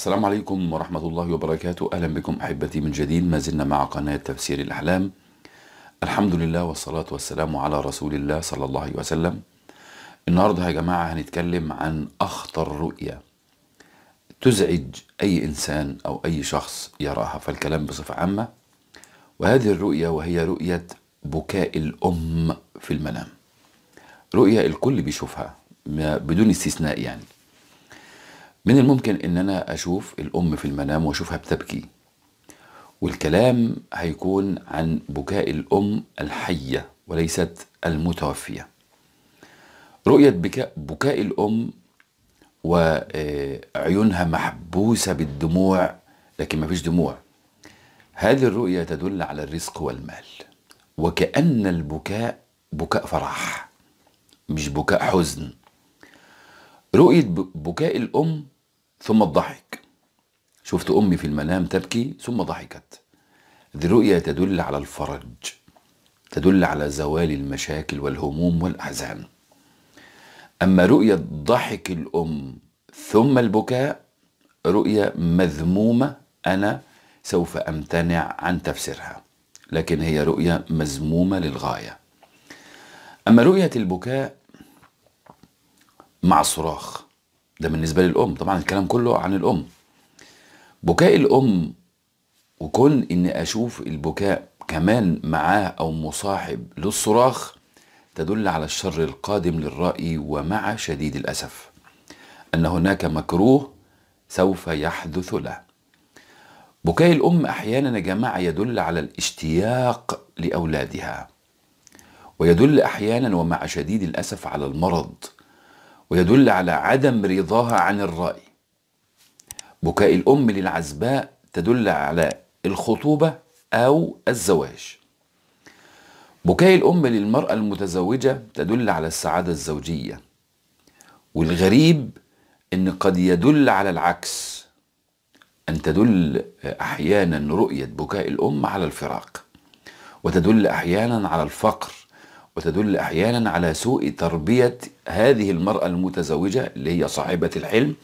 السلام عليكم ورحمة الله وبركاته أهلا بكم أحبتي من جديد ما زلنا مع قناة تفسير الأحلام الحمد لله والصلاة والسلام على رسول الله صلى الله عليه وسلم النهاردة يا جماعة هنتكلم عن أخطر رؤية تزعج أي إنسان أو أي شخص يراها فالكلام بصفة عامة وهذه الرؤية وهي رؤية بكاء الأم في المنام رؤية الكل بيشوفها بدون استثناء يعني من الممكن ان انا اشوف الام في المنام واشوفها بتبكي والكلام هيكون عن بكاء الام الحيه وليست المتوفيه رؤيه بكاء, بكاء الام وعيونها آه، محبوسه بالدموع لكن ما فيش دموع هذه الرؤيه تدل على الرزق والمال وكأن البكاء بكاء فرح مش بكاء حزن رؤية بكاء الأم ثم الضحك شفت أمي في المنام تبكي ثم ضحكت ذي رؤية تدل على الفرج تدل على زوال المشاكل والهموم والأحزان أما رؤية ضحك الأم ثم البكاء رؤية مذمومة أنا سوف أمتنع عن تفسيرها لكن هي رؤية مذمومة للغاية أما رؤية البكاء مع الصراخ ده بالنسبة للأم طبعا الكلام كله عن الأم بكاء الأم وكون إني أشوف البكاء كمان معاه أو مصاحب للصراخ تدل على الشر القادم للرأي ومع شديد الأسف أن هناك مكروه سوف يحدث له بكاء الأم أحيانا يا جماعة يدل على الاشتياق لأولادها ويدل أحيانا ومع شديد الأسف على المرض ويدل على عدم رضاها عن الرأي بكاء الأم للعزباء تدل على الخطوبة أو الزواج بكاء الأم للمرأة المتزوجة تدل على السعادة الزوجية والغريب أن قد يدل على العكس أن تدل أحيانا رؤية بكاء الأم على الفراق وتدل أحيانا على الفقر وتدل أحيانا على سوء تربية هذه المرأة المتزوجة اللي هي صاحبة الحلم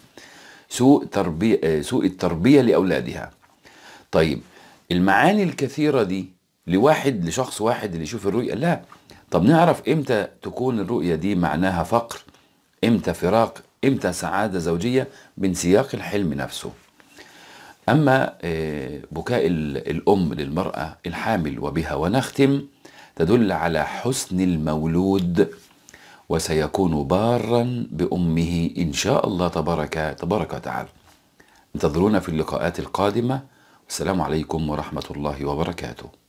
سوء, تربية آه، سوء التربية لأولادها طيب المعاني الكثيرة دي لواحد لشخص واحد اللي يشوف الرؤية لا طب نعرف امتى تكون الرؤية دي معناها فقر امتى فراق امتى سعادة زوجية من سياق الحلم نفسه أما آه، بكاء الأم للمرأة الحامل وبها ونختم تدل على حسن المولود وسيكون بارا بأمه إن شاء الله تبارك, تبارك وتعالى انتظرونا في اللقاءات القادمة والسلام عليكم ورحمة الله وبركاته